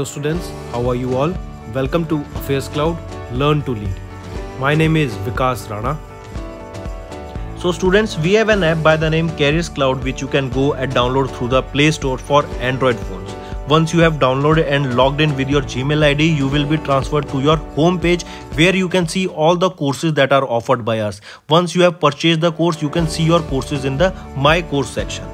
Hello students, how are you all? Welcome to Affairs Cloud Learn to Lead. My name is Vikas Rana. So students, we have an app by the name Careers Cloud which you can go and download through the Play Store for Android phones. Once you have downloaded and logged in with your Gmail ID, you will be transferred to your home page where you can see all the courses that are offered by us. Once you have purchased the course, you can see your courses in the My Course section.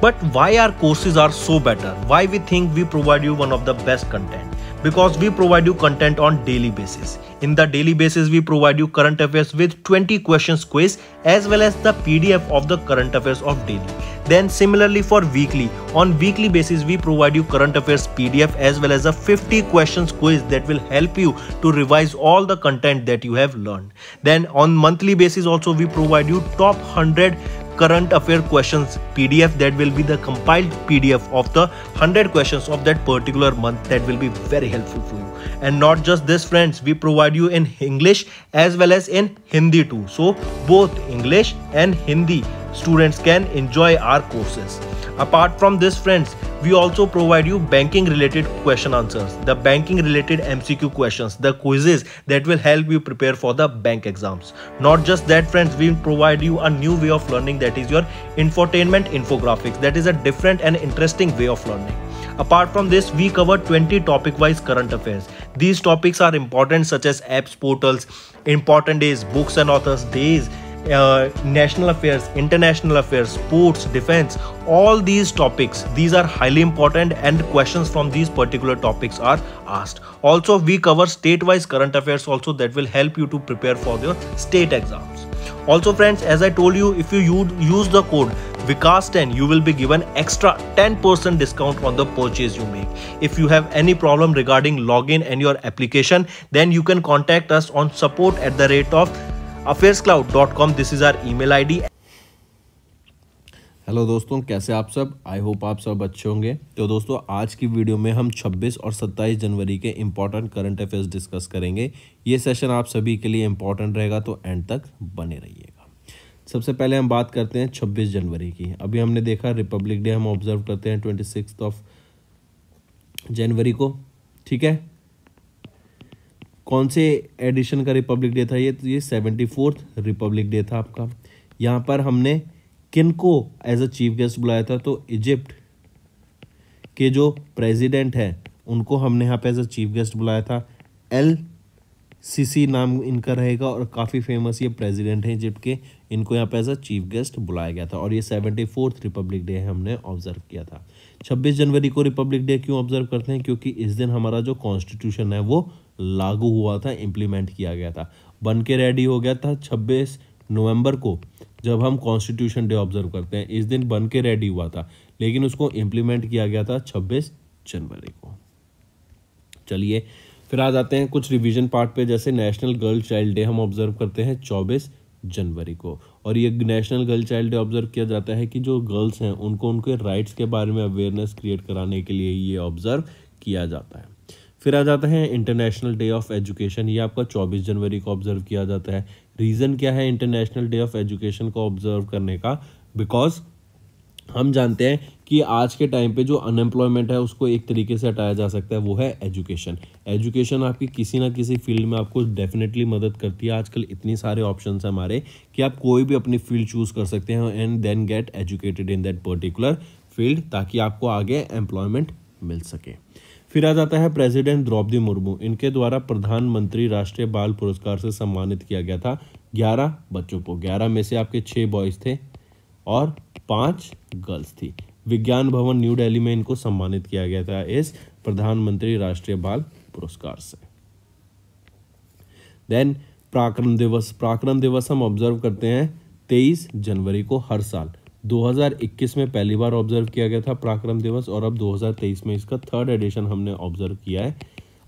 But why our courses are so better? Why we think we provide you one of the best content? Because we provide you content on daily basis. In the daily basis, we provide you current affairs with 20 questions quiz as well as the PDF of the current affairs of daily. Then similarly for weekly, on weekly basis we provide you current affairs PDF as well as a 50 questions quiz that will help you to revise all the content that you have learned. Then on monthly basis also we provide you top 100 current affair questions pdf that will be the compiled pdf of the 100 questions of that particular month that will be very helpful for you and not just this friends we provide you in english as well as in hindi too so both english and hindi students can enjoy our courses Apart from this friends, we also provide you banking related question answers, the banking related MCQ questions, the quizzes that will help you prepare for the bank exams. Not just that friends, we provide you a new way of learning that is your infotainment infographics. That is a different and interesting way of learning. Apart from this, we cover 20 topic wise current affairs. These topics are important such as apps, portals, important days, books and authors, days, uh, national affairs, international affairs, sports, defense, all these topics, these are highly important and questions from these particular topics are asked. Also, we cover state-wise current affairs also that will help you to prepare for your state exams. Also friends, as I told you, if you use the code Vikas10, you will be given extra 10% discount on the purchase you make. If you have any problem regarding login and your application, then you can contact us on support at the rate of cloud dot com this is our email ID hello दोस्तों कैसे आप सब I hope आप सब अच्छे होंगे तो दोस्तों आज की वीडियो में हम 26 और 27 जनवरी के इम्पॉर्टेंट करंट अफेयर्स डिस्कस करेंगे ये सेशन आप सभी के लिए इम्पॉर्टेंट रहेगा तो एंड तक बने रहिएगा सबसे पहले हम बात करते हैं 26 जनवरी की अभी हमने देखा रिपब्लिक डे हम ऑब्जर्व करते हैं ट्वेंटी ऑफ जनवरी को ठीक है कौन से एडिशन का रिपब्लिक डे था ये तो ये सेवेंटी फोर्थ रिपब्लिक डे था आपका यहाँ पर हमने किन को एज अ चीफ गेस्ट बुलाया था तो इजिप्ट के जो प्रेसिडेंट हैं उनको हमने यहाँ पे एज अ चीफ गेस्ट बुलाया था एल सीसी नाम इनका रहेगा और काफ़ी फेमस ये प्रेसिडेंट हैं इजिप्ट के इनको यहाँ पे एज अ चीफ गेस्ट बुलाया गया था और ये सेवेंटी फोर्थ रिपब्लिक डे हमने ऑब्जर्व किया था छब्बीस जनवरी को रिपब्लिक डे क्यों ऑब्जर्व करते हैं क्योंकि इस दिन हमारा जो कॉन्स्टिट्यूशन है वो लागू हुआ था इम्प्लीमेंट किया गया था बन के रेडी हो गया था छब्बीस नवंबर को जब हम कॉन्स्टिट्यूशन डे ऑब्जर्व करते हैं इस दिन बन के रेडी हुआ था लेकिन उसको इम्प्लीमेंट किया गया था छब्बीस जनवरी को चलिए फिर आ जाते हैं कुछ रिविजन पार्ट पे जैसे नेशनल गर्ल चाइल्ड डे हम ऑब्जर्व करते हैं चौबीस जनवरी को और ये National Girl Child Day observe किया जाता है कि जो गर्ल्स हैं उनको उनके राइट्स के बारे में अवेयरनेस क्रिएट कराने के लिए ये ऑब्जर्व किया जाता है फिर आ जाता है इंटरनेशनल डे ऑफ एजुकेशन ये आपका 24 जनवरी को ऑब्जर्व किया जाता है रीज़न क्या है इंटरनेशनल डे ऑफ एजुकेशन को ऑब्जर्व करने का बिकॉज हम जानते हैं कि आज के टाइम पे जो अनएम्प्लॉयमेंट है उसको एक तरीके से हटाया जा सकता है वो है एजुकेशन एजुकेशन आपकी किसी ना किसी फील्ड में आपको डेफिनेटली मदद करती है आजकल इतनी सारे ऑप्शन हैं हमारे कि आप कोई भी अपनी फील्ड चूज़ कर सकते हैं and then get educated in that particular field ताकि आपको आगे एम्प्लॉयमेंट मिल सके फिर आ जाता है प्रेसिडेंट द्रौपदी मुर्मू इनके द्वारा प्रधानमंत्री राष्ट्रीय बाल पुरस्कार से सम्मानित किया गया था ग्यारह बच्चों को ग्यारह में से आपके छः बॉयज़ थे और पांच गर्ल्स थी विज्ञान भवन न्यू दिल्ली में इनको सम्मानित किया गया था इस प्रधानमंत्री राष्ट्रीय बाल पुरस्कार से देन प्राक्रम दिवस प्राक्रम दिवस हम ऑब्जर्व करते हैं तेईस जनवरी को हर साल 2021 में पहली बार ऑब्जर्व किया गया था पराक्रम दिवस और अब 2023 में इसका थर्ड एडिशन हमने ऑब्जर्व किया है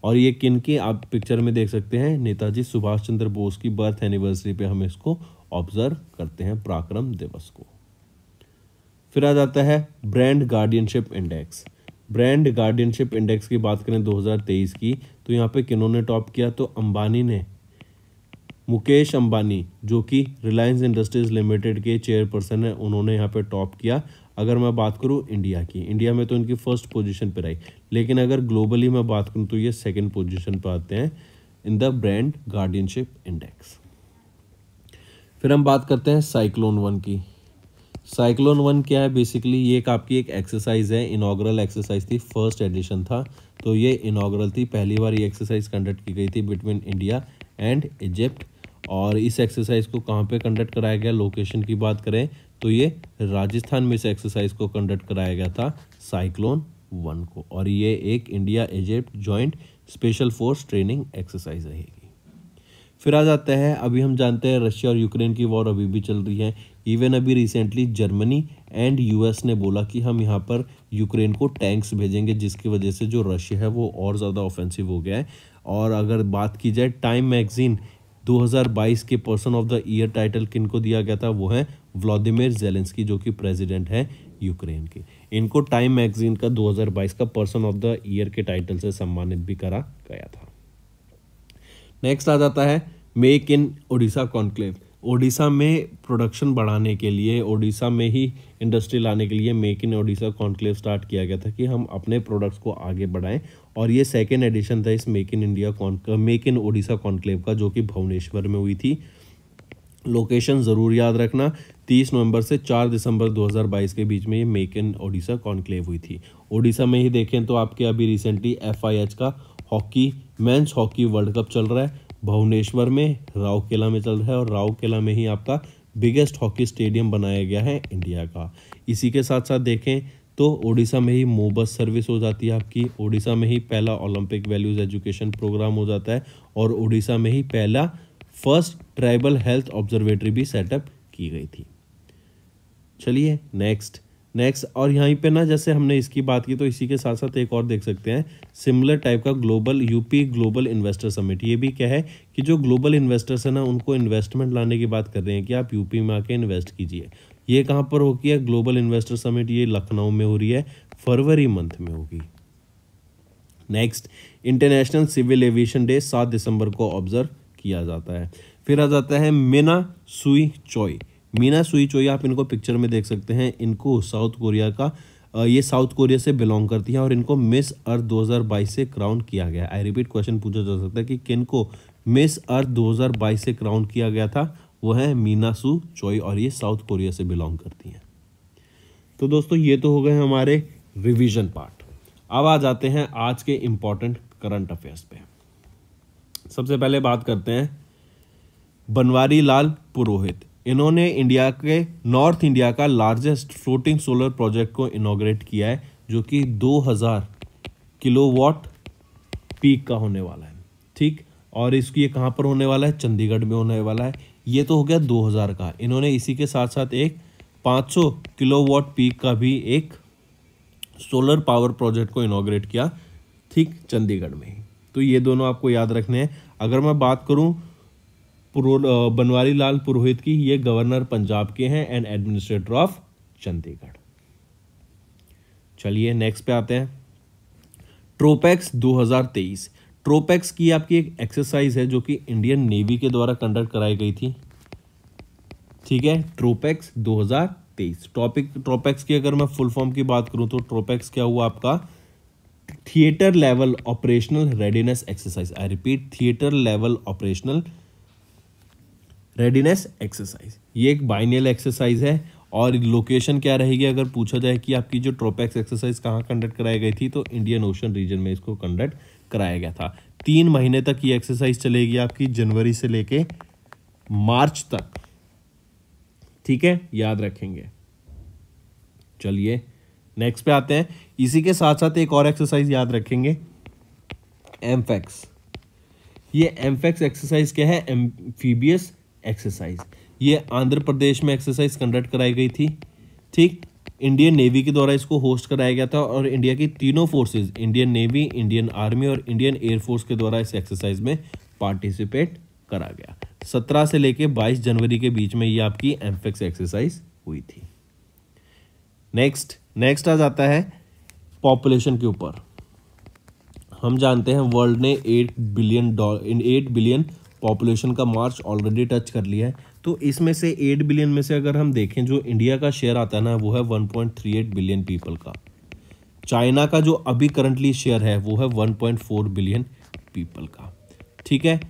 और ये किन की आप पिक्चर में देख सकते हैं नेताजी सुभाष चंद्र बोस की बर्थ एनिवर्सरी पे हम इसको ऑब्जर्व करते हैं पराक्रम दिवस को फिर आ जाता है Brand Guardianship Index Brand Guardianship Index की बात करें 2023 की तो यहाँ पे किन्होंने टॉप किया तो अंबानी ने मुकेश अंबानी जो कि रिलायंस इंडस्ट्रीज लिमिटेड के चेयरपर्सन है उन्होंने यहाँ पे टॉप किया अगर मैं बात करूँ इंडिया की इंडिया में तो इनकी फर्स्ट पोजीशन पर आई लेकिन अगर ग्लोबली मैं बात करूँ तो ये सेकेंड पोजिशन पर आते हैं in the Brand Guardianship Index फिर हम बात करते हैं साइक्लोन वन की साइक्लोन वन क्या है बेसिकली ये एक आपकी एक एक्सरसाइज है इनाग्रल एक्सरसाइज थी फर्स्ट एडिशन था तो ये इनाग्रल थी पहली बार ये एक्सरसाइज कंडक्ट की गई थी बिटवीन इंडिया एंड इजिप्ट और इस एक्सरसाइज को कहाँ पे कंडक्ट कराया गया लोकेशन की बात करें तो ये राजस्थान में इस एक्सरसाइज को कंडक्ट कराया गया था साइक्लोन वन को और ये एक India Egypt joint special force training exercise रहेगी फिर आ जाते हैं अभी हम जानते हैं रशिया और यूक्रेन की वॉर अभी भी चल रही है इवन अभी रिसेंटली जर्मनी एंड यूएस ने बोला कि हम यहाँ पर यूक्रेन को टैंक्स भेजेंगे जिसकी वजह से जो रशिया है वो और ज़्यादा ऑफेंसिव हो गया है और अगर बात की जाए टाइम मैगजीन 2022 के person of the year title किनको दिया गया था वो है व्लादिमिर जेलेंस्की जो कि प्रेसिडेंट है यूक्रेन के इनको टाइम मैगजीन का 2022 का पर्सन ऑफ द ईयर के टाइटल से सम्मानित भी करा गया था नेक्स्ट आ जाता है Make in Odisha conclave Odisha में प्रोडक्शन बढ़ाने के लिए ओडिशा में ही इंडस्ट्री लाने के लिए Make in Odisha conclave start किया गया था कि हम अपने प्रोडक्ट्स को आगे बढ़ाएं और ये सेकेंड एडिशन था इस Make in India Make in Odisha conclave का जो कि भुवनेश्वर में हुई थी लोकेशन ज़रूर याद रखना तीस नवंबर से चार दिसंबर 2022 के बीच में ये मेक इन ओडिशा कॉन्क्लेव हुई थी ओडिशा में ही देखें तो आपके अभी रिसेंटली एफआईएच का hockey men's hockey World Cup चल रहा है भुवनेश्वर में रावकेला में चल रहा है और रावकेला में ही आपका बिगेस्ट हॉकी स्टेडियम बनाया गया है इंडिया का इसी के साथ साथ देखें तो ओडिशा में ही मोबस सर्विस हो जाती है आपकी ओडिशा में ही पहला ओलंपिक वैल्यूज़ एजुकेशन प्रोग्राम हो जाता है और ओडिशा में ही पहला फर्स्ट ट्राइबल हेल्थ ऑब्जर्वेटरी भी सेटअप की गई थी चलिए नेक्स्ट नेक्स्ट और यहीं पे ना जैसे हमने इसकी बात की तो इसी के साथ साथ एक और देख सकते हैं सिमिलर टाइप का global UP global investor summit ये भी क्या है कि जो ग्लोबल इन्वेस्टर्स हैं ना उनको इन्वेस्टमेंट लाने की बात कर रहे हैं कि आप यूपी में आके इन्वेस्ट कीजिए ये कहाँ पर होगी है ग्लोबल इन्वेस्टर समिट ये लखनऊ में हो रही है फरवरी मंथ में होगी next International Civil Aviation Day सात दिसंबर को ऑब्जर्व किया जाता है फिर आ जाता है मिना सुई चोई मीना सुई चोई आप इनको पिक्चर में देख सकते हैं इनको साउथ कोरिया का ये साउथ कोरिया से बिलोंग करती है और इनको मिस अर्थ 2022 से क्राउन किया गया आई रिपीट क्वेश्चन पूछा जा सकता है कि किन को मिस अर्थ 2022 से क्राउन किया गया था वो है मीना सु चोई और ये साउथ कोरिया से बिलोंग करती हैं तो दोस्तों ये तो हो गए हमारे रिविजन पार्ट अब आ जाते हैं आज के इम्पॉर्टेंट करंट अफेयर्स पे सबसे पहले बात करते हैं बनवारी लाल पुरोहित इन्होंने इंडिया के नॉर्थ इंडिया का लार्जेस्ट फ्लोटिंग सोलर प्रोजेक्ट को इनोग्रेट किया है जो कि 2000 किलोवाट पीक का होने वाला है ठीक और इसकी ये कहाँ पर होने वाला है चंडीगढ़ में होने वाला है ये तो हो गया 2000 का इन्होंने इसी के साथ साथ एक 500 किलोवाट पीक का भी एक सोलर पावर प्रोजेक्ट को इनोग्रेट किया ठीक चंडीगढ़ में ही तो ये दोनों आपको याद रखने हैं अगर मैं बात करूँ बनवारी लाल पुरोहित की ये गवर्नर पंजाब के हैं एंड एडमिनिस्ट्रेटर ऑफ चंडीगढ़ चलिए नेक्स्ट पे आते हैं ट्रोपेक्स 2023 ट्रोपेक्स की आपकी एक एक्सरसाइज है जो कि इंडियन नेवी के द्वारा कंडक्ट कराई गई थी ठीक है ट्रोपेक्स 2023 टॉपिक ट्रोपेक्स की अगर मैं फुल फॉर्म की बात करूं तो ट्रोपेक्स क्या हुआ आपका theatre level operational readiness exercise I repeat theatre level operational readiness exercise ये एक बाइनियल एक्सरसाइज है और लोकेशन क्या रहेगी अगर पूछा जाए कि आपकी जो ट्रोपैक्स एक्सरसाइज कहाँ कंडक्ट कराई गई थी तो इंडियन ओशन रीजन में इसको कंडक्ट कराया गया था तीन महीने तक ये एक्सरसाइज चलेगी आपकी जनवरी से लेके मार्च तक ठीक है याद रखेंगे चलिए नेक्स्ट पे आते हैं इसी के साथ साथ एक और एक्सरसाइज याद रखेंगे एम्फेक्स ये एम्फेक्स एक्सरसाइज क्या है एम्फीबियस एक्सरसाइज ये आंध्र प्रदेश में एक्सरसाइज कंडक्ट कराई गई थी ठीक इंडियन नेवी के द्वारा इसको होस्ट कराया गया था और इंडिया की तीनों forces Indian navy Indian army और इंडियन एयरफोर्स के द्वारा इस एक्सरसाइज में पार्टिसिपेट करा गया सत्रह से लेके बाईस जनवरी के बीच में ये आपकी एम्फेक्स एक्सरसाइज हुई थी नेक्स्ट नेक्स्ट आ जाता है पॉपुलेशन के ऊपर हम जानते हैं वर्ल्ड ने eight billion dollar eight billion population का मार्च ऑलरेडी टच कर लिया है तो इसमें से एट बिलियन में से अगर हम देखें जो इंडिया का शेयर आता है ना वो है one point three eight billion people का चाइना का जो अभी करंटली शेयर है वो है one point four billion people का ठीक है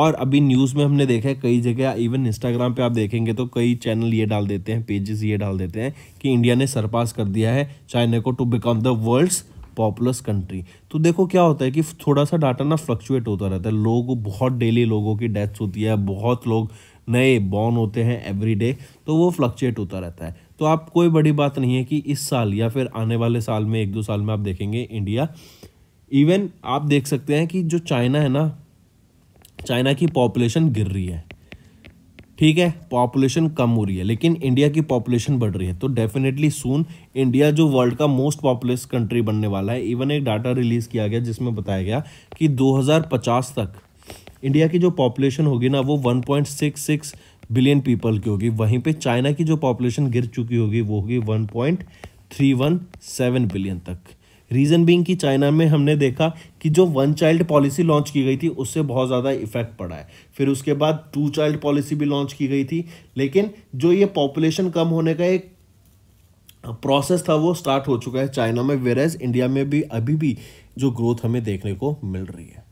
और अभी न्यूज़ में हमने देखा है कई जगह इवन इंस्टाग्राम पे आप देखेंगे तो कई चैनल ये डाल देते हैं पेजेस ये डाल देते हैं कि इंडिया ने सरपास कर दिया है चाइना को to become the world's populous country तो देखो क्या होता है कि थोड़ा सा डाटा ना फ्लक्चुएट होता रहता है लोग बहुत डेली लोगों की डेथ्स होती है बहुत लोग नए बॉर्न होते हैं एवरी डे तो वो फ्लक्चुएट होता रहता है तो आप कोई बड़ी बात नहीं है कि इस साल या फिर आने वाले साल में एक दो साल में आप देखेंगे इंडिया इवन आप देख सकते हैं कि जो चाइना है ना चाइना की पॉपुलेशन गिर रही है ठीक है पॉपुलेशन कम हो रही है लेकिन इंडिया की पॉपुलेशन बढ़ रही है तो डेफिनेटली सून इंडिया जो वर्ल्ड का मोस्ट पॉपुलस कंट्री बनने वाला है इवन एक डाटा रिलीज़ किया गया जिसमें बताया गया कि 2050 तक इंडिया की जो पॉपुलेशन होगी ना वो 1.66 बिलियन पीपल की होगी वहीं पे चाइना की जो पॉपुलेशन गिर चुकी होगी वो होगी वन बिलियन तक रीज़न बीइंग कि चाइना में हमने देखा कि जो वन चाइल्ड पॉलिसी लॉन्च की गई थी उससे बहुत ज़्यादा इफेक्ट पड़ा है फिर उसके बाद टू चाइल्ड पॉलिसी भी लॉन्च की गई थी लेकिन जो ये पॉपुलेशन कम होने का एक प्रोसेस था वो स्टार्ट हो चुका है चाइना में वेरस इंडिया में भी अभी भी जो ग्रोथ हमें देखने को मिल रही है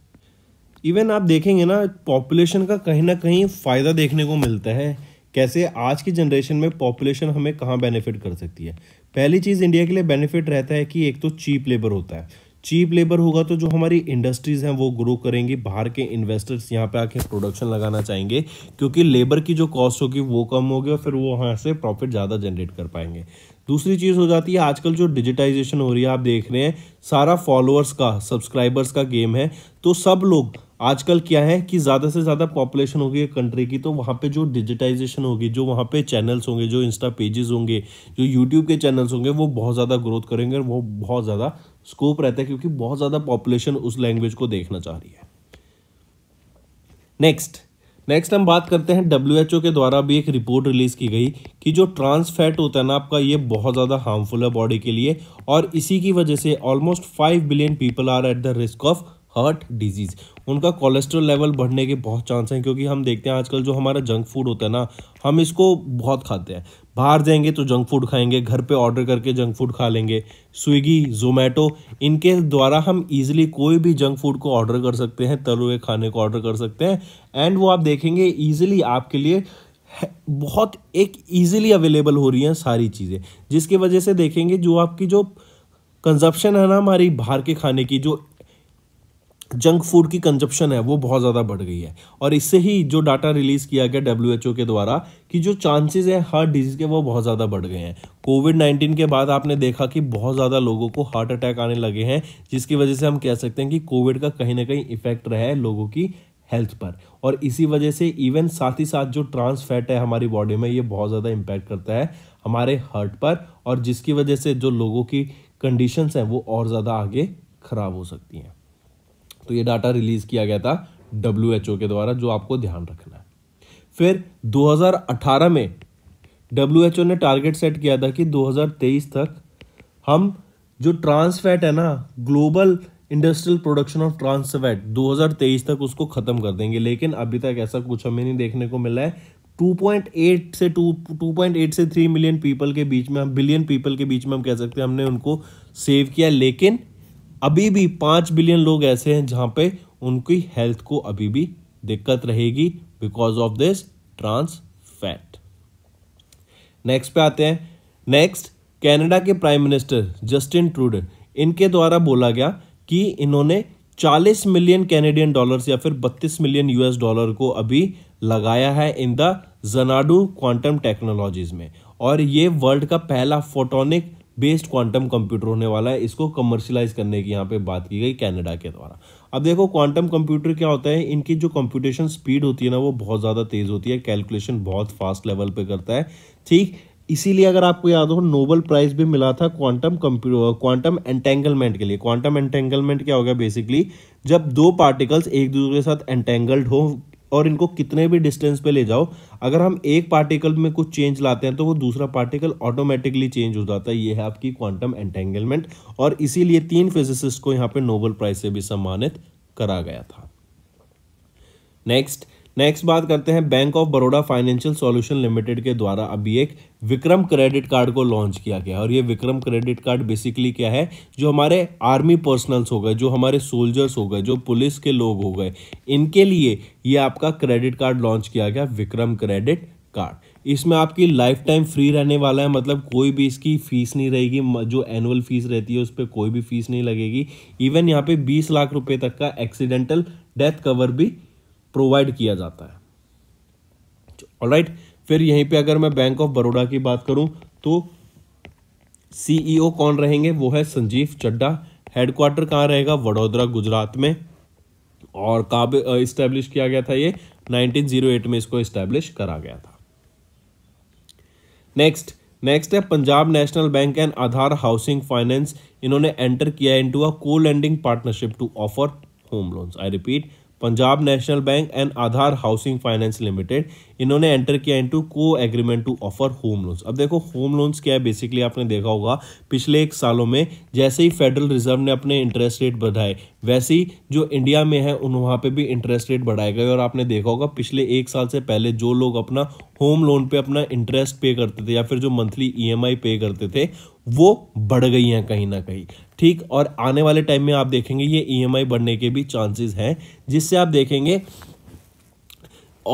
इवन आप देखेंगे ना पॉपुलेशन का कहीं ना कहीं फ़ायदा देखने को मिलता है कैसे आज की जनरेशन में पॉपुलेशन हमें कहाँ बेनिफिट कर सकती है पहली चीज़ इंडिया के लिए बेनिफिट रहता है कि एक तो चीप लेबर होता है चीप लेबर होगा तो जो हमारी इंडस्ट्रीज़ हैं वो ग्रो करेंगी बाहर के इन्वेस्टर्स यहाँ पे आके प्रोडक्शन लगाना चाहेंगे क्योंकि लेबर की जो कॉस्ट होगी वो कम होगी और फिर वो वहाँ से प्रॉफिट ज़्यादा जनरेट कर पाएंगे दूसरी चीज़ हो जाती है आजकल जो डिजिटाइजेशन हो रही है आप देख रहे हैं सारा फॉलोअर्स का सब्सक्राइबर्स का गेम है तो सब लोग आजकल क्या है कि ज़्यादा से ज़्यादा पॉपुलेशन होगी कंट्री की तो वहाँ पे जो डिजिटाइजेशन होगी जो वहाँ पे चैनल्स होंगे जो इंस्टा पेजेस होंगे जो यूट्यूब के चैनल्स होंगे वो बहुत ज़्यादा ग्रोथ करेंगे और वो बहुत ज़्यादा स्कोप रहता है क्योंकि बहुत ज़्यादा पॉपुलेशन उस लैंग्वेज को देखना चाह रही है नेक्स्ट नेक्स्ट हम बात करते हैं डब्ल्यू के द्वारा भी एक रिपोर्ट रिलीज़ की गई कि जो ट्रांस फैट होता है ना आपका ये बहुत ज़्यादा हार्मफुल है बॉडी के लिए और इसी की वजह से almost five billion people are at the risk of heart disease उनका कोलेस्ट्रॉल लेवल बढ़ने के बहुत चांस हैं क्योंकि हम देखते हैं आजकल जो हमारा जंक फूड होता है ना हम इसको बहुत खाते हैं बाहर जाएंगे तो जंक फूड खाएंगे घर पे ऑर्डर करके जंक फूड खा लेंगे स्विगी जोमेटो इनके द्वारा हम इजीली कोई भी जंक फूड को ऑर्डर कर सकते हैं तल हुए खाने को ऑर्डर कर सकते हैं एंड वो आप देखेंगे ईजिली आपके लिए बहुत एक ईजिली अवेलेबल हो रही हैं सारी चीज़ें जिसकी वजह से देखेंगे जो आपकी जो कंजप्शन है ना हमारी बाहर के खाने की जो जंक फूड की कंजप्शन है वो बहुत ज़्यादा बढ़ गई है और इससे ही जो डाटा रिलीज़ किया गया डब्ल्यू के द्वारा कि जो चांसेस हैं हार्ट डिजीज़ के वो बहुत ज़्यादा बढ़ गए हैं कोविड नाइन्टीन के बाद आपने देखा कि बहुत ज़्यादा लोगों को हार्ट अटैक आने लगे हैं जिसकी वजह से हम कह सकते हैं कि कोविड का कहीं ना कहीं इफेक्ट रहा है लोगों की हेल्थ पर और इसी वजह से इवन साथ ही साथ जो ट्रांस फैट है हमारी बॉडी में ये बहुत ज़्यादा इम्पैक्ट करता है हमारे हार्ट पर और जिसकी वजह से जो लोगों की कंडीशंस हैं वो और ज़्यादा आगे ख़राब हो सकती हैं तो ये डाटा रिलीज़ किया गया था डब्ल्यू के द्वारा जो आपको ध्यान रखना है फिर 2018 में डब्ल्यू ने टारगेट सेट किया था कि 2023 तक हम जो ट्रांस फैट है ना global industrial production of trans fat 2023 तक उसको ख़त्म कर देंगे लेकिन अभी तक ऐसा कुछ हमें नहीं देखने को मिला है 2.8 से 2 2.8 से 3 मिलियन पीपल के बीच में हम बिलियन पीपल के बीच में हम कह सकते हैं हमने उनको सेव किया लेकिन अभी भी पाँच बिलियन लोग ऐसे हैं जहाँ पे उनकी हेल्थ को अभी भी दिक्कत रहेगी because of this trans fat next पे आते हैं नेक्स्ट कैनेडा के प्राइम मिनिस्टर जस्टिन ट्रूडन इनके द्वारा बोला गया कि इन्होंने 40 मिलियन कैनेडियन डॉलर्स या फिर 32 मिलियन यूएस डॉलर को अभी लगाया है in the Xanadu quantum technologies में और ये वर्ल्ड का पहला फोटोनिक बेस्ड क्वांटम कंप्यूटर होने वाला है इसको कमर्शलाइज करने की यहाँ पे बात की गई कनाडा के द्वारा अब देखो क्वांटम कंप्यूटर क्या होता है इनकी जो कंप्यूटेशन स्पीड होती है ना वो बहुत ज़्यादा तेज़ होती है कैलकुलेशन बहुत फास्ट लेवल पे करता है ठीक इसीलिए अगर आपको याद हो नोबल प्राइज भी मिला था क्वांटम कंप्यूटर क्वांटम एंटेंगलमेंट के लिए क्वांटम एंटेंगलमेंट क्या हो गया बेसिकली जब दो पार्टिकल्स एक दूसरे के साथ एंटेंगल्ड हो और इनको कितने भी डिस्टेंस पे ले जाओ अगर हम एक पार्टिकल में कुछ चेंज लाते हैं तो वो दूसरा पार्टिकल ऑटोमेटिकली चेंज हो जाता है ये है आपकी क्वांटम एंटेंगलमेंट और इसीलिए तीन फिजिसिस्ट को यहाँ पे नोबल प्राइज से भी सम्मानित करा गया था नेक्स्ट नेक्स्ट बात करते हैं bank of Baroda financial solution limited के द्वारा अभी एक विक्रम क्रेडिट कार्ड को लॉन्च किया गया और ये विक्रम क्रेडिट कार्ड बेसिकली क्या है जो हमारे आर्मी पर्सनल्स हो गए जो हमारे सोल्जर्स हो गए जो पुलिस के लोग हो गए इनके लिए ये आपका क्रेडिट कार्ड लॉन्च किया गया विक्रम क्रेडिट कार्ड इसमें आपकी लाइफ टाइम फ्री रहने वाला है मतलब कोई भी इसकी फ़ीस नहीं रहेगी जो एनुअल फ़ीस रहती है उस पर कोई भी फ़ीस नहीं लगेगी इवन यहाँ पे 20 लाख रुपए तक का एक्सीडेंटल डेथ कवर भी प्रोवाइड किया जाता है ऑलराइट right, फिर यहीं पे अगर मैं बैंक ऑफ बड़ौदा की बात करूं तो सीईओ e कौन रहेंगे वो है संजीव चड्डा हेडक्वार्टर कहाँ रहेगा वडोदरा गुजरात में और काब इस्टेब्लिश किया गया था ये 1908 में इसको इस्टेब्लिश करा गया था नेक्स्ट नेक्स्ट है Punjab national bank and Aadhaar housing finance इन्होंने एंटर किया into a co lending partnership to offer home loans I repeat Punjab national bank and Aadhaar housing finance limited इन्होंने एंटर किया into co agreement to offer home loans अब देखो home loans क्या है basically आपने देखा होगा पिछले एक सालों में जैसे ही फेडरल रिजर्व ने अपने इंटरेस्ट रेट बढ़ाए वैसे ही जो इंडिया में है उन वहाँ पे भी इंटरेस्ट रेट बढ़ाए गए और आपने देखा होगा पिछले एक साल से पहले जो लोग अपना होम लोन पे अपना इंटरेस्ट पे करते थे या फिर जो मंथली ई पे करते थे वो बढ़ गई हैं कहीं ना कहीं ठीक और आने वाले टाइम में आप देखेंगे ये ई e बढ़ने के भी चांसेस हैं जिससे आप देखेंगे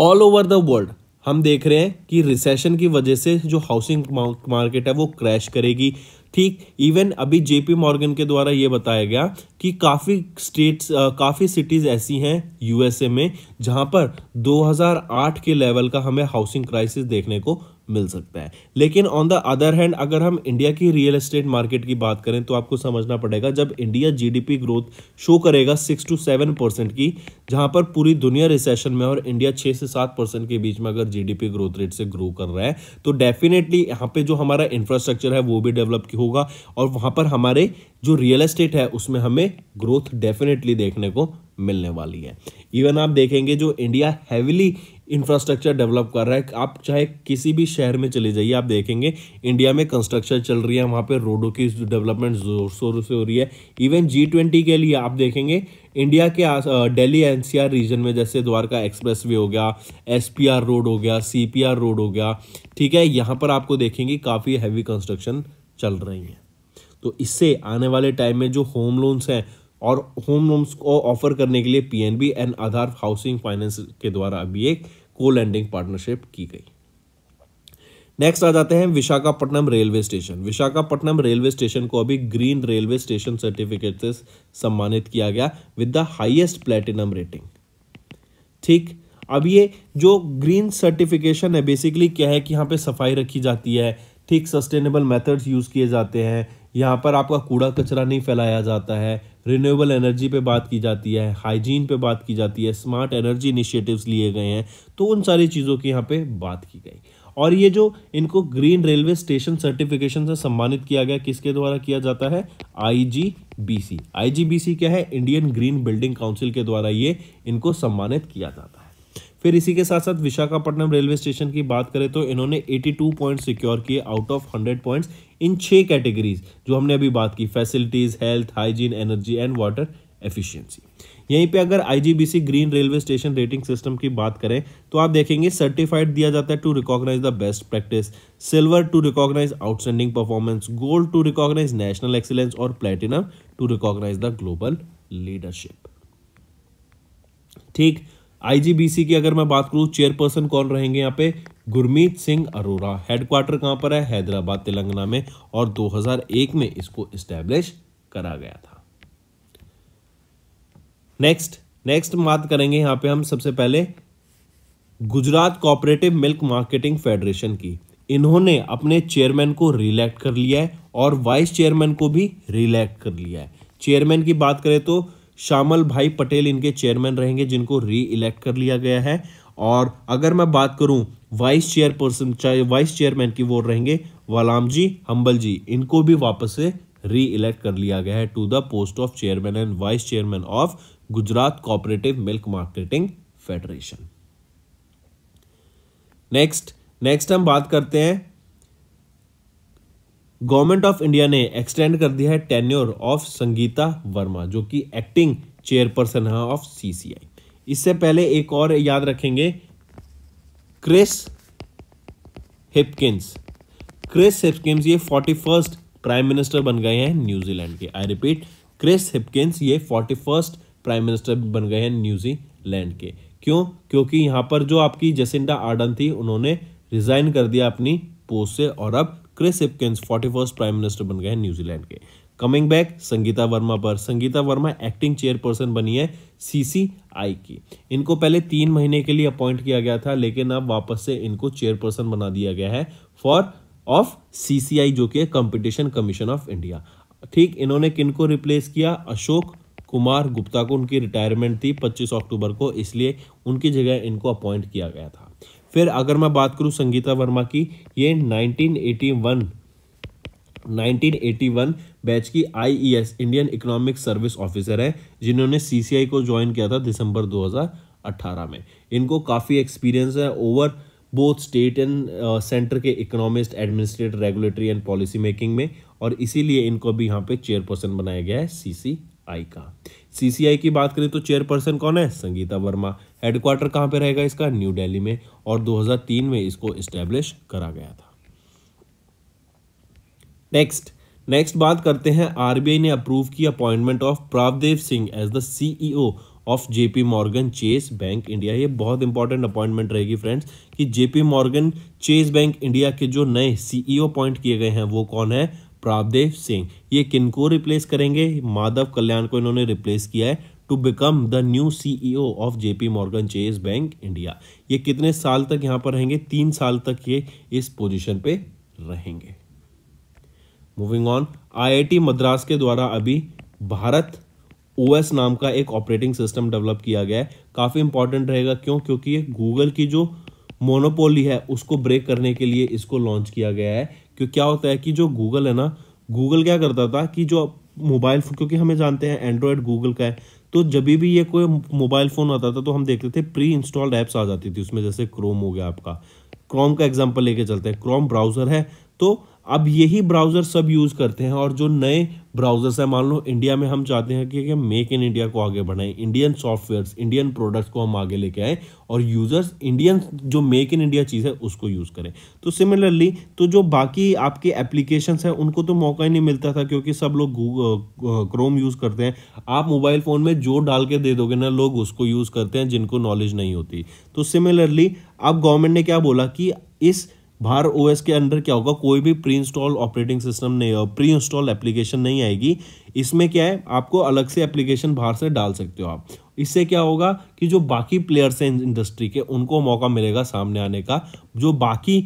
ऑल ओवर द वर्ल्ड हम देख रहे हैं कि रिसेशन की वजह से जो हाउसिंग मार्केट है वो क्रैश करेगी ठीक इवन अभी जेपी मॉर्गन के द्वारा ये बताया गया कि काफ़ी स्टेट्स काफ़ी सिटीज़ ऐसी हैं यूएसए में जहां पर 2008 के लेवल का हमें हाउसिंग क्राइसिस देखने को मिल सकता है लेकिन ऑन द अदर हैंड अगर हम इंडिया की रियल एस्टेट मार्केट की बात करें तो आपको समझना पड़ेगा जब इंडिया जीडीपी ग्रोथ शो करेगा सिक्स टू सेवन परसेंट की जहां पर पूरी दुनिया रिसेशन में और इंडिया छः से सात परसेंट के बीच में अगर जीडीपी ग्रोथ रेट से ग्रो कर रहा है तो डेफिनेटली यहाँ पे जो हमारा इंफ्रास्ट्रक्चर है वो भी डेवलप होगा और वहाँ पर हमारे जो रियल एस्टेट है उसमें हमें ग्रोथ डेफिनेटली देखने को मिलने वाली है इवन आप देखेंगे जो इंडिया हैविली इंफ्रास्ट्रक्चर डेवलप कर रहा है आप चाहे किसी भी शहर में चले जाइए आप देखेंगे इंडिया में कंस्ट्रक्शन चल रही है वहाँ पे रोडों की डेवलपमेंट जोर शोर से हो रही है इवन जी ट्वेंटी के लिए आप देखेंगे इंडिया के दिल्ली एनसीआर रीजन में जैसे द्वारका एक्सप्रेस वे हो गया एसपीआर रोड हो गया सीपीआर रोड हो गया ठीक है यहाँ पर आपको देखेंगे काफ़ी हैवी कंस्ट्रक्शन चल रही है तो इससे आने वाले टाइम में जो होम लोन्स हैं और होम लोन्स को ऑफर करने के लिए PNB and Aadhaar housing finance के द्वारा अभी एक को लैंडिंग पार्टनरशिप की गई नेक्स्ट आ जाते हैं Visakhapatnam railway station Visakhapatnam railway station को अभी ग्रीन रेलवे स्टेशन सर्टिफिकेट से सम्मानित किया गया with the highest platinum rating ठीक अब ये जो ग्रीन सर्टिफिकेशन है बेसिकली क्या है कि यहाँ पे सफाई रखी जाती है ठीक सस्टेनेबल मेथड्स यूज़ किए जाते हैं यहाँ पर आपका कूड़ा कचरा नहीं फैलाया जाता है रिन्यूएबल एनर्जी पे बात की जाती है हाइजीन पे बात की जाती है स्मार्ट एनर्जी इनिशिएटिव्स लिए गए हैं तो उन सारी चीज़ों की यहाँ पे बात की गई और ये जो इनको ग्रीन रेलवे स्टेशन सर्टिफिकेशन से सम्मानित किया गया किसके द्वारा किया जाता है आई जी क्या है इंडियन ग्रीन बिल्डिंग काउंसिल के द्वारा ये इनको सम्मानित किया जाता है फिर इसी के साथ साथ विशाखापट्टनम रेलवे स्टेशन की बात करें तो इन्होंने 82 पॉइंट सिक्योर किए आउट ऑफ 100 पॉइंट्स इन छह कैटेगरीज जो हमने अभी बात की facilities health hygiene energy and water efficiency यहीं पे अगर IGBC green railway station rating system की बात करें तो आप देखेंगे सर्टिफाइड दिया जाता है to recognise the best practice silver to recognise outstanding performance gold to recognise national excellence और platinum to recognise the global leadership ठीक आईजीबीसी की अगर मैं बात करूं चेयरपर्सन कौन रहेंगे यहाँ पे गुरमीत सिंह अरोरा हेडक्वार्टर कहाँ पर है हैदराबाद तेलंगाना में और 2001 में इसको इस्टेब्लिश करा गया था नेक्स्ट नेक्स्ट बात करेंगे यहाँ पे हम सबसे पहले Gujarat cooperative milk marketing federation की इन्होंने अपने चेयरमैन को रिलेक्ट कर लिया है और वाइस चेयरमैन को भी रिलेक्ट कर लिया है चेयरमैन की बात करें तो श्यामल भाई पटेल इनके चेयरमैन रहेंगे जिनको री इलेक्ट कर लिया गया है और अगर मैं बात करूं वाइस चेयरपर्सन वाइस चेयरमैन की वो रहेंगे वलाम जी हम्बल जी इनको भी वापस से री इलेक्ट कर लिया गया है to the post of chairman and vice chairman of Gujarat cooperative milk marketing federation next next हम बात करते हैं गवर्नमेंट ऑफ इंडिया ने एक्सटेंड कर दिया है टेन्योर ऑफ संगीता वर्मा जो कि एक्टिंग चेयरपर्सन है ऑफ सीसीआई इससे पहले एक और याद रखेंगे क्रिस हिपकिंस क्रिस हिपकिंस ये फोर्टी फर्स्ट प्राइम मिनिस्टर बन गए हैं न्यूजीलैंड के आई रिपीट क्रिस हिपकिंस ये फोर्टी फर्स्ट प्राइम मिनिस्टर बन गए हैं न्यूजीलैंड के क्यों क्योंकि यहां पर जो आपकी जसिंडा आर्डन थी उन्होंने रिजाइन कर दिया अपनी पोस्ट से और अब Chris Hipkins forty prime minister बन गए न्यूजीलैंड के कमिंग बैक संगीता वर्मा पर संगीता वर्मा एक्टिंग चेयरपर्सन बनी है सीसीआई की इनको पहले तीन महीने के लिए अपॉइंट किया गया था लेकिन अब वापस से इनको चेयरपर्सन बना दिया गया है फॉर ऑफ सीसीआई जो कि कंपटीशन कमीशन ऑफ इंडिया ठीक इन्होंने किन को रिप्लेस किया अशोक कुमार गुप्ता को उनकी रिटायरमेंट थी 25 अक्टूबर को इसलिए उनकी जगह इनको अपॉइंट किया गया था फिर अगर मैं बात करूँ संगीता वर्मा की ये 1981 1981 बैच की IES Indian economic service officer है जिन्होंने सीसीआई को ज्वाइन किया था दिसंबर 2018 में इनको काफ़ी एक्सपीरियंस है over both state and centre के economist administrative regulatory and policy making में और इसीलिए इनको भी यहाँ पे चेयरपर्सन बनाया गया है सीसीआई का सीसीआई की बात करें तो चेयरपर्सन कौन है संगीता वर्मा हेडक्वार्टर कहाँ पे रहेगा इसका न्यू दिल्ली में और 2003 में इसको इस्टेब्लिश करा गया था नेक्स्ट नेक्स्ट बात करते हैं आरबीआई ने अप्रूव की appointment of Prabhdev Singh as the CEO of JP Morgan Chase bank India ये बहुत इंपॉर्टेंट अपॉइंटमेंट रहेगी फ्रेंड्स कि JP Morgan Chase bank India के जो नए सीईओ अपॉइंट e किए गए हैं वो कौन है प्रादेव सिंह ये किन को रिप्लेस करेंगे माधव कल्याण को इन्होंने रिप्लेस किया है to become the new CEO of JP Morgan Chase bank India ये कितने साल तक यहां पर रहेंगे तीन साल तक ये इस पोजीशन पे रहेंगे मूविंग ऑन आईआईटी मद्रास के द्वारा अभी भारत ओएस नाम का एक ऑपरेटिंग सिस्टम डेवलप किया गया है काफ़ी इंपॉर्टेंट रहेगा क्यों क्योंकि ये गूगल की जो मोनोपोली है उसको ब्रेक करने के लिए इसको लॉन्च किया गया है क्योंकि क्या होता है कि जो गूगल है ना गूगल क्या करता था कि जो मोबाइल फ़ोन क्योंकि हमें जानते हैं एंड्रॉयड गूगल का है तो जब भी ये कोई मोबाइल फ़ोन आता था तो हम देखते थे प्री इंस्टॉल्ड ऐप्स आ जाती थी उसमें जैसे क्रोम हो गया आपका क्रोम का एग्जाम्पल लेके चलते हैं क्रोम ब्राउज़र है तो अब यही ब्राउज़र सब यूज़ करते हैं और जो नए ब्राउज़र्स हैं मान लो इंडिया में हम चाहते हैं कि मेक इन इंडिया को आगे बढ़ाएं इंडियन सॉफ्टवेयर्स इंडियन प्रोडक्ट्स को हम आगे लेके आएँ और यूज़र्स इंडियन जो मेक इन इंडिया चीज़ है उसको यूज़ करें तो सिमिलरली तो जो बाकी आपके एप्लीकेशंस हैं उनको तो मौका ही नहीं मिलता था क्योंकि सब लोग क्रोम यूज़ करते हैं आप मोबाइल फ़ोन में जो डाल के दे दोगे ना लोग उसको यूज़ करते हैं जिनको नॉलेज नहीं होती तो सिमिलरली अब गवर्नमेंट ने क्या बोला कि इस बाहर ओएस के अंडर क्या होगा कोई भी प्री इंस्टॉल ऑपरेटिंग सिस्टम नहीं प्री इंस्टॉल एप्लीकेशन नहीं आएगी इसमें क्या है आपको अलग से एप्लीकेशन बाहर से डाल सकते हो आप इससे क्या होगा कि जो बाकी प्लेयर्स हैं इंडस्ट्री के उनको मौका मिलेगा सामने आने का जो बाकी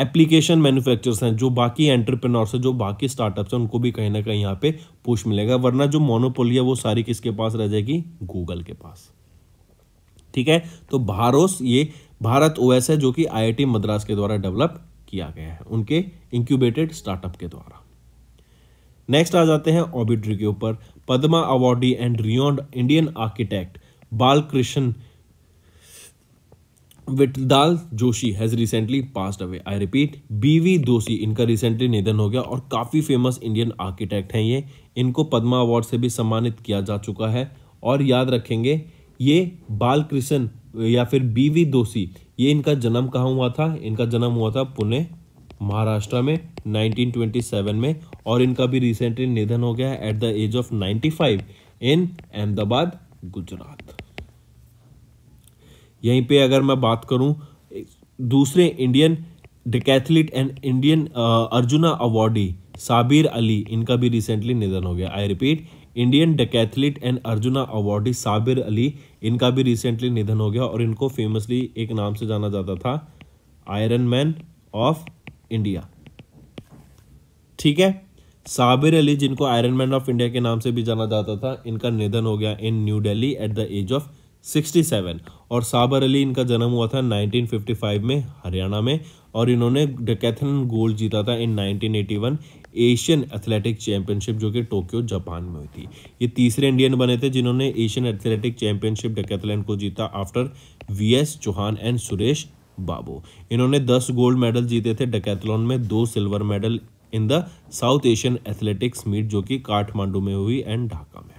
एप्लीकेशन मैन्युफैक्चरर्स हैं जो बाकी एंटरप्रेन्योर्स हैं जो बाकी स्टार्टअप्स हैं उनको भी कहीं ना कहीं यहाँ पे पुश मिलेगा वरना जो मोनोपोली है वो सारी किसके पास रह जाएगी गूगल के पास ठीक है तो भारोस ये भारत ओएस है जो कि आईआईटी मद्रास के द्वारा डेवलप किया गया है उनके इंक्यूबेटेड स्टार्टअप के द्वारा नेक्स्ट आ जाते हैं ऑबिट्री के ऊपर Padma awardee and renowned Indian architect Balkrishna Vithal Joshi has recently passed away I repeat B V Doshi इनका रिसेंटली निधन हो गया और काफ़ी फेमस इंडियन आर्किटेक्ट हैं ये इनको पद्मा अवार्ड से भी सम्मानित किया जा चुका है और याद रखेंगे ये बालकृष्ण या फिर बीवी दोषी ये इनका जन्म कहाँ हुआ था इनका जन्म हुआ था पुणे महाराष्ट्र में 1927 में और इनका भी रिसेंटली निधन हो गया at the age of 95 in Ahmedabad Gujarat यहीं पे अगर मैं बात करूं दूसरे Indian decathlete and Indian Arjuna awardee Sabir Ali इनका भी रिसेंटली निधन हो गया I repeat Indian decathlete and Arjuna awardee Sabir Ali इनका भी रिसेंटली निधन हो गया और इनको फेमसली एक नाम से जाना जाता था आयरन मैन ऑफ इंडिया ठीक है साबिर अली जिनको आयरन मैन ऑफ इंडिया के नाम से भी जाना जाता था इनका निधन हो गया in New Delhi at the age of 67 और साबर अली इनका जन्म हुआ था 1955 में हरियाणा में और इन्होंने डकैथन गोल्ड जीता था इन 1981 एशियन एथलेटिक चैंपियनशिप जो कि टोक्यो जापान में हुई थी ये तीसरे इंडियन बने थे जिन्होंने एशियन एथलेटिक चैंपियनशिप डेकेथलैंड को जीता after V S Chauhan and Suresh Babu इन्होंने दस गोल्ड मेडल जीते थे डकैथलॉन में दो silver medal in the South Asian athletics meet जो कि काठमांडू में हुई एंड ढाका में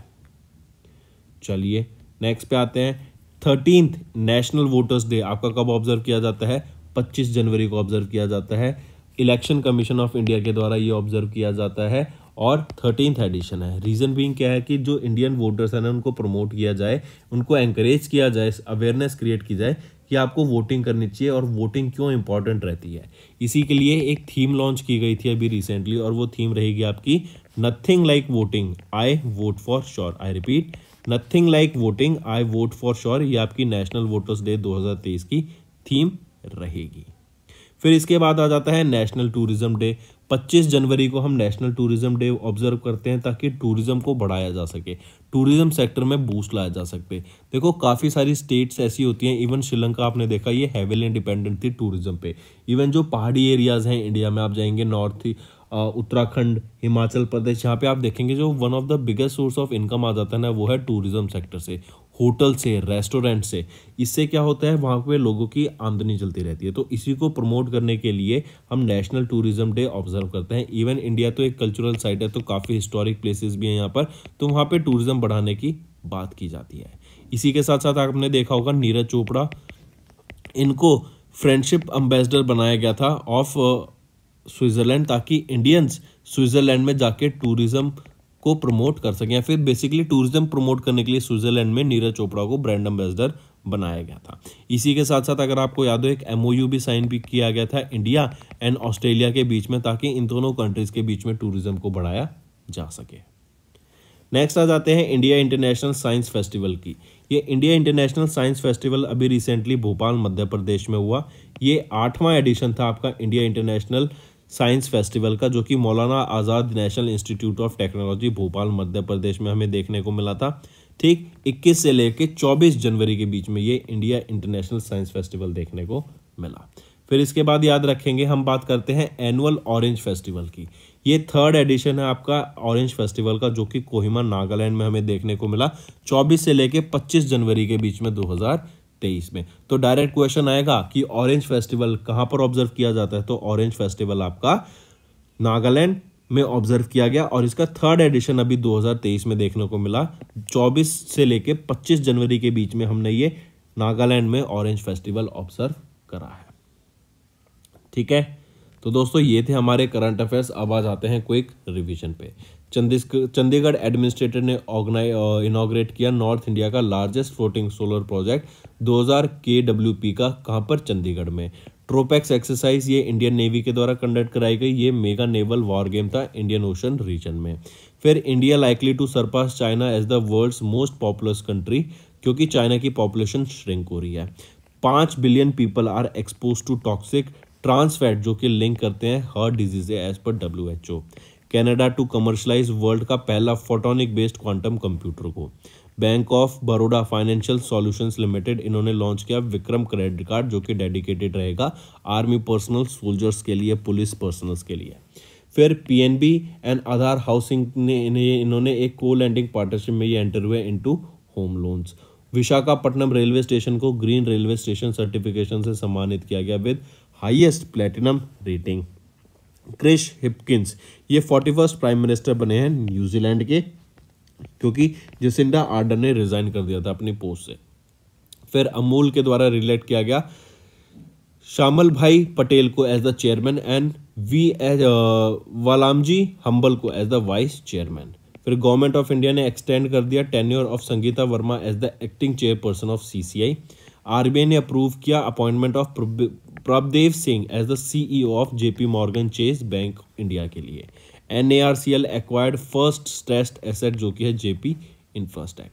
चलिए नेक्स्ट पे आते हैं थर्टींथ नेशनल वोटर्स डे आपका कब ऑब्जर्व किया जाता है 25 जनवरी को ऑब्जर्व किया जाता है इलेक्शन कमीशन ऑफ इंडिया के द्वारा ये ऑब्जर्व किया जाता है और थर्टीनथ एडिशन है रीज़न बीइंग क्या है कि जो इंडियन वोटर्स हैं ना उनको प्रमोट किया जाए उनको एंकरेज किया जाए अवेयरनेस क्रिएट की जाए कि आपको वोटिंग करनी चाहिए और वोटिंग क्यों इंपॉर्टेंट रहती है इसी के लिए एक थीम लॉन्च की गई थी अभी रिसेंटली और वो थीम रहेगी आपकी nothing like voting I vote for sure I repeat nothing like voting I vote for sure ये आपकी नेशनल वोटर्स डे 2023 की थीम रहेगी फिर इसके बाद आ जाता है नेशनल टूरिज़्म डे 25 जनवरी को हम नेशनल टूरिज़्म डे ऑब्जर्व करते हैं ताकि टूरिज़्म को बढ़ाया जा सके टूरिज़्म सेक्टर में बूस्ट लाया जा सकते देखो काफ़ी सारी स्टेट्स ऐसी होती हैं इवन श्रीलंका आपने देखा ये हैविली डिपेंडेंट थी टूरिज़्म पे इवन जो पहाड़ी एरियाज़ हैं इंडिया में आप जाएंगे नॉर्थ उत्तराखंड हिमाचल प्रदेश यहाँ पे आप देखेंगे जो one of the biggest source of income आ जाता है ना वो है टूरिज्म सेक्टर से होटल से रेस्टोरेंट से इससे क्या होता है वहाँ पे लोगों की आमदनी चलती रहती है तो इसी को प्रमोट करने के लिए हम नेशनल टूरिज्म डे ऑब्जर्व करते हैं इवन इंडिया तो एक कल्चरल साइट है तो काफ़ी हिस्टोरिक प्लेसेस भी हैं यहाँ पर तो वहाँ पे टूरिज्म बढ़ाने की बात की जाती है इसी के साथ साथ आपने देखा होगा नीरज चोपड़ा इनको फ्रेंडशिप एम्बेसडर बनाया गया था ऑफ स्विट्ज़रलैंड ताकि इंडियंस स्विट्ज़रलैंड में जाके टूरिज़्म को प्रमोट कर सके या फिर बेसिकली टूरिज्म प्रमोट करने के लिए स्विट्जरलैंड में नीरज चोपड़ा को ब्रांड एम्बेसडर बनाया गया था इसी के साथ साथ अगर आपको याद हो एक एमओयू भी साइन भी किया गया था इंडिया एंड ऑस्ट्रेलिया के बीच में ताकि इन दोनों कंट्रीज के बीच में टूरिज्म को बढ़ाया जा सके नेक्स्ट आ जाते हैं इंडिया इंटरनेशनल साइंस फेस्टिवल की ये इंडिया इंटरनेशनल साइंस फेस्टिवल अभी रिसेंटली भोपाल मध्य प्रदेश में हुआ ये आठवां एडिशन था आपका इंडिया इंटरनेशनल साइंस फेस्टिवल का जो कि Maulana Azad national institute of technology Bhopal Madhya Pradesh में हमें देखने को मिला था ठीक 21 से लेकर 24 जनवरी के बीच में ये इंडिया इंटरनेशनल साइंस फेस्टिवल देखने को मिला फिर इसके बाद याद रखेंगे हम बात करते हैं एनुअल ऑरेंज फेस्टिवल की ये थर्ड एडिशन है आपका ऑरेंज फेस्टिवल का जो कि कोहिमा नागालैंड में हमें देखने को मिला 24 से लेकर 25 जनवरी के बीच में तेईस में तो डायरेक्ट क्वेश्चन आएगा कि ऑरेंज फेस्टिवल कहां पर ऑब्जर्व किया जाता है तो ऑरेंज फेस्टिवल आपका नागालैंड में ऑब्जर्व किया गया और इसका थर्ड एडिशन अभी 2023 में देखने को मिला 24 से लेके 25 जनवरी के बीच में हमने ये नागालैंड में ऑरेंज फेस्टिवल ऑब्जर्व करा है ठीक है तो दोस्तों ये थे हमारे करंट अफेयर्स अब आ जाते हैं क्विक रिविजन पे चंडीगढ़ एडमिनिस्ट्रेटर ने इनाग्रेट किया नॉर्थ इंडिया का largest floating solar project 2000 KWP का कहाँ पर चंडीगढ़ में ट्रोपेक्स एक्सरसाइज ये इंडियन नेवी के द्वारा कंडक्ट कराई गई ये मेगा नेवल वॉर गेम था इंडियन ओशन रीजन में फिर India likely to surpass China as the world's most populous country क्योंकि चाइना की पॉपुलेशन श्रिंक हो रही है पाँच billion people are expose to toxic trans fat जो कि लिंक करते हैं हर डिजीजे एज पर W H O Canada to commercialise world का पहला फोटोनिक बेस्ड क्वांटम कंप्यूटर को bank of Baroda financial solutions limited इन्होंने लॉन्च किया विक्रम क्रेडिट कार्ड जो कि डेडिकेटेड रहेगा आर्मी पर्सनल सोल्जर्स के लिए पुलिस पर्सनल्स के लिए फिर पीएनबी एंड आधार हाउसिंग ने इन्होंने एक को लैंडिंग पार्टनरशिप में ये एंटर हुए into home loans Visakhapatnam railway station को ग्रीन रेलवे स्टेशन सर्टिफिकेशन से सम्मानित किया गया with highest platinum rating Chris Hipkins ये फोर्टी फर्स्ट प्राइम मिनिस्टर बने हैं न्यूजीलैंड के क्योंकि जसिंडा आर्डर ने रिजाइन कर दिया था अपनी पोस्ट से फिर अमूल के द्वारा रिलेट किया गया श्यामल भाई पटेल को as the chairman and V as Valamji Humbal को एज द वाइस चेयरमैन फिर गवर्नमेंट ऑफ इंडिया ने एक्सटेंड कर दिया tenure of Sangeeta Verma as the acting chairperson of C CCI RBI ने अप्रूव किया appointment of Prabhdev Singh as the CEO of JP Morgan Chase bank India के लिए an acquired first stressed asset जो कि है Jaypee Infratech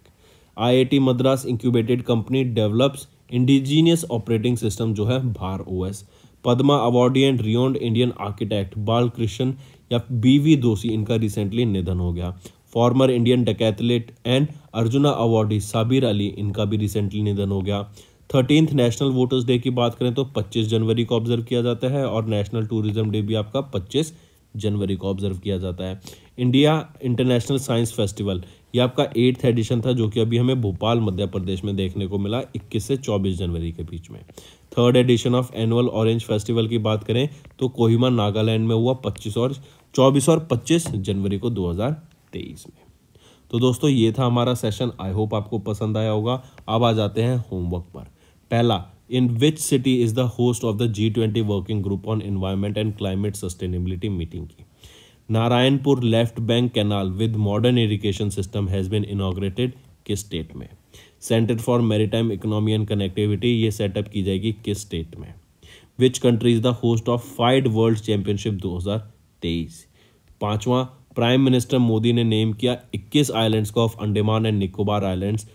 IIT Madras incubated company develops indigenous operating system जो है Bhar OS Padma awardee and renowned Indian architect Balkrishna या बीवी दोषी इनका रिसेंटली निधन हो गया former Indian decathlete and Arjuna awardee Sabir Ali इनका भी रिसेंटली निधन हो गया थर्टीनथ नेशनल वोटर्स डे की बात करें तो 25 जनवरी को ऑब्जर्व किया जाता है और नेशनल टूरिज्म डे भी आपका 25 जनवरी को ऑब्जर्व किया जाता है इंडिया इंटरनेशनल साइंस फेस्टिवल ये आपका एट्थ एडिशन था जो कि अभी हमें भोपाल मध्य प्रदेश में देखने को मिला 21 से 24 जनवरी के बीच में third edition of annual orange festival की बात करें तो कोहिमा नागालैंड में हुआ 25 और 24 और 25 जनवरी को 2023 में तो दोस्तों ये था हमारा सेशन आई होप आपको पसंद आया होगा अब आ जाते हैं होमवर्क पर पहला in which city is the host of the G twenty working group on environment and climate sustainability meeting की Narayanpur left bank canal with modern irrigation system has been inaugurated किस स्टेट में centre for maritime economy and connectivity ये setup की जाएगी किस state में which country is the host of FIDE world championship 2023 पांचवा prime minister Modi ने नेम किया 21 आइलैंड्स को of Andaman and Nicobar islands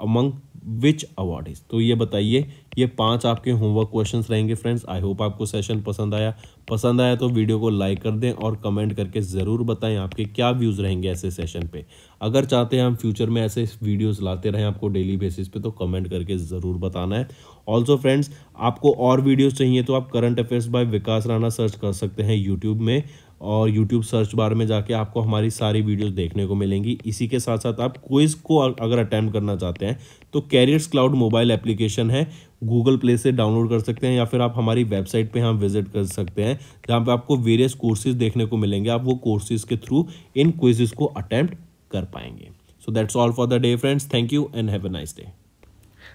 among which award is तो ये बताइए ये पांच आपके होमवर्क क्वेश्चंस रहेंगे फ्रेंड्स आई होप आपको सेशन पसंद आया पसंद आया तो वीडियो को लाइक कर दें और कमेंट करके ज़रूर बताएं आपके क्या व्यूज़ रहेंगे ऐसे सेशन पे अगर चाहते हैं हम फ्यूचर में ऐसे वीडियोस लाते रहें आपको डेली बेसिस पे तो कमेंट करके ज़रूर बताना है ऑल्सो फ्रेंड्स आपको और वीडियोज़ चाहिए तो आप current affairs by Vikas Rana search कर सकते हैं यूट्यूब में और यूट्यूब सर्च बार में जाके आपको हमारी सारी वीडियोस देखने को मिलेंगी इसी के साथ साथ आप क्विज़ को अगर अटैम्प्ट करना चाहते हैं तो कैरियर्स क्लाउड मोबाइल एप्लीकेशन है गूगल प्ले से डाउनलोड कर सकते हैं या फिर आप हमारी वेबसाइट पे हम विजिट कर सकते हैं जहाँ पे आपको वेरियस कोर्सेज देखने को मिलेंगे आप वो कोर्सेज के थ्रू इन क्विजेज को अटैम्प्ट कर पाएंगे so that's all for the day friends thank you and have a nice day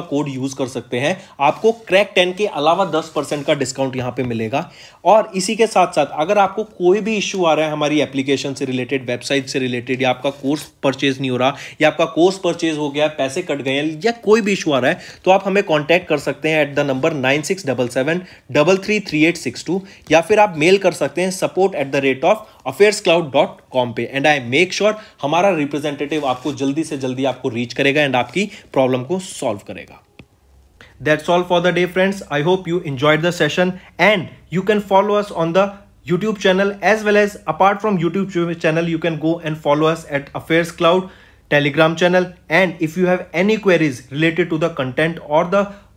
का कोड यूज कर सकते हैं आपको क्रैक टेन के अलावा दस परसेंट का डिस्काउंट यहां पे मिलेगा और इसी के साथ साथ अगर आपको कोई भी इशू आ रहा है हमारी एप्लीकेशन से रिलेटेड वेबसाइट से रिलेटेड या आपका कोर्स परचेज नहीं हो रहा या आपका कोर्स परचेज हो गया पैसे कट गए या कोई भी इशू आ रहा है तो आप हमें कॉन्टैक्ट कर सकते हैं at the number nine six double seven double three three eight six two या फिर आप मेल कर सकते हैं support at the rate of affairs cloud dot com पे एंड आई मेक श्योर हमारा रिप्रेजेंटेटिव आपको जल्दी से जल्दी आपको रीच करेगा एंड आपकी प्रॉब्लम को सॉल्व करेगा That's all for the day friends. I hope you enjoyed the session and you can follow us on the YouTube channel as well as apart from YouTube channel you can go and follow us at Affairs Cloud telegram channel and if you have any queries related to the content or the